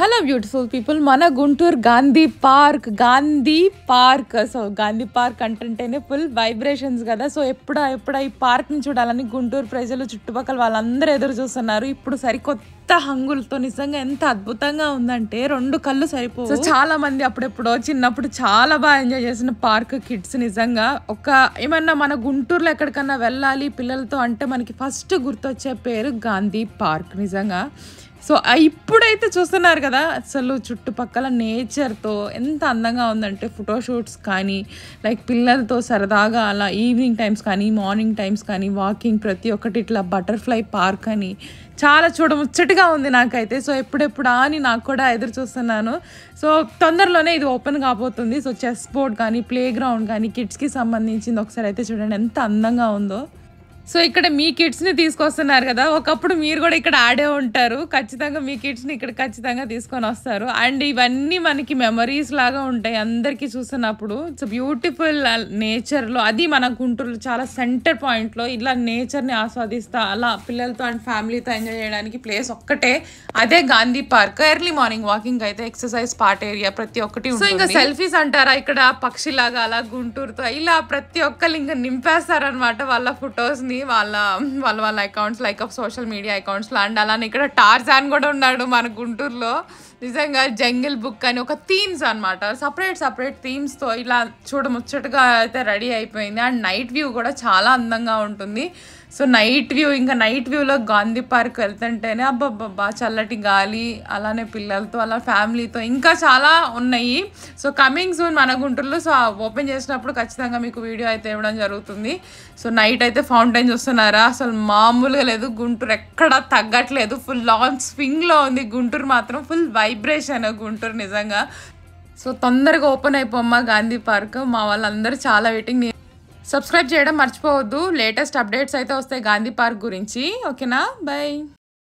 hello beautiful people మన Guntur Gandhi park Gandhi park so Gandhi park అంటుంటేనే full vibrations కదా సో ఎప్పుడా ఎప్పుడా ఈ పార్క్ని చూడాలని గుంటూరు ప్రజలు చుట్టుపక్కల వాళ్ళందరూ ఎదురు చూస్తున్నారు ఇప్పుడు సరికొత్త హంగులతో నిజంగా ఎంత అద్భుతంగా ఉందంటే రెండు కళ్ళు సరిపోవు సో చాలా మంది అప్పుడెప్పుడో చిన్నప్పుడు చాలా బాగా ఎంజాయ్ చేసిన పార్క్ కిడ్స్ నిజంగా ఒక ఏమన్నా మన గుంటూరులో ఎక్కడికన్నా వెళ్ళాలి పిల్లలతో అంటే మనకి ఫస్ట్ గుర్తొచ్చే పేరు గాంధీ పార్క్ నిజంగా సో ఇప్పుడైతే చూస్తున్నారు కదా అసలు చుట్టుపక్కల నేచర్తో ఎంత అందంగా ఉందంటే ఫోటోషూట్స్ కానీ లైక్ పిల్లలతో సరదాగా అలా ఈవినింగ్ టైమ్స్ కానీ మార్నింగ్ టైమ్స్ కానీ వాకింగ్ ప్రతి ఒక్కటి ఇట్లా బటర్ఫ్లై పార్క్ అని చాలా చూడముచ్చటగా ఉంది నాకైతే సో ఎప్పుడెప్పుడా అని నాకు కూడా ఎదురు చూస్తున్నాను సో తొందరలోనే ఇది ఓపెన్ కాబోతుంది సో చెస్ బోర్డ్ కానీ ప్లే గ్రౌండ్ కానీ కిడ్స్కి సంబంధించింది ఒకసారి అయితే చూడండి ఎంత అందంగా ఉందో సో ఇక్కడ మీ కిడ్స్ని తీసుకొస్తున్నారు కదా ఒకప్పుడు మీరు కూడా ఇక్కడ ఆడే ఉంటారు ఖచ్చితంగా మీ కిడ్స్ని ఇక్కడ ఖచ్చితంగా తీసుకొని వస్తారు అండ్ ఇవన్నీ మనకి మెమరీస్ లాగా ఉంటాయి అందరికీ చూస్తున్నప్పుడు సో బ్యూటిఫుల్ నేచర్లో అది మన గుంటూరులో చాలా సెంటర్ పాయింట్లో ఇలా నేచర్ని ఆస్వాదిస్తా అలా పిల్లలతో అండ్ ఫ్యామిలీతో ఎంజాయ్ చేయడానికి ప్లేస్ ఒక్కటే అదే Gandhi park early morning walking అయితే ఎక్సర్సైజ్ పార్ట్ ఏరియా ప్రతి ఒక్కటి సో ఇంకా సెల్ఫీస్ అంటారా ఇక్కడ పక్షిలాగా అలా గుంటూరుతో ఇలా ప్రతి ఒక్కరు ఇంకా నింపేస్తారనమాట వాళ్ళ ఫొటోస్ని వాళ్ళ వాళ్ళ వాళ్ళ accounts like of social media అకౌంట్స్లో అండ్ అలానే ఇక్కడ టార్జాన్ కూడా ఉన్నాడు మన గుంటూరులో నిజంగా జంగిల్ బుక్ అని ఒక థీమ్స్ అనమాట సపరేట్ సపరేట్ థీమ్స్తో ఇలా చూడముచ్చటగా అయితే రెడీ అయిపోయింది అండ్ నైట్ వ్యూ కూడా చాలా అందంగా ఉంటుంది సో నైట్ వ్యూ ఇంకా నైట్ వ్యూలో గాంధీ పార్క్ వెళ్తుంటేనే అబ్బబ్బబ్బా చల్లటి గాలి అలానే పిల్లలతో అలా ఫ్యామిలీతో ఇంకా చాలా ఉన్నాయి సో కమింగ్ జూన్ మన గుంటూరులో సో ఓపెన్ చేసినప్పుడు ఖచ్చితంగా మీకు వీడియో అయితే ఇవ్వడం జరుగుతుంది సో నైట్ అయితే ఫౌంటైన్ చూస్తున్నారా అసలు మామూలుగా లేదు గుంటూరు ఎక్కడ తగ్గట్లేదు ఫుల్ లాంగ్ స్వింగ్లో ఉంది గుంటూరు మాత్రం ఫుల్ వై వైబ్రేషన్ గుంటూరు నిజంగా సో తొందరగా ఓపెన్ అయిపోమ్మా గాంధీ పార్క్ మా వాళ్ళందరూ చాలా వెయిటింగ్ సబ్స్క్రైబ్ చేయడం మర్చిపోవద్దు లేటెస్ట్ అప్డేట్స్ అయితే వస్తాయి గాంధీ పార్క్ గురించి ఓకేనా బై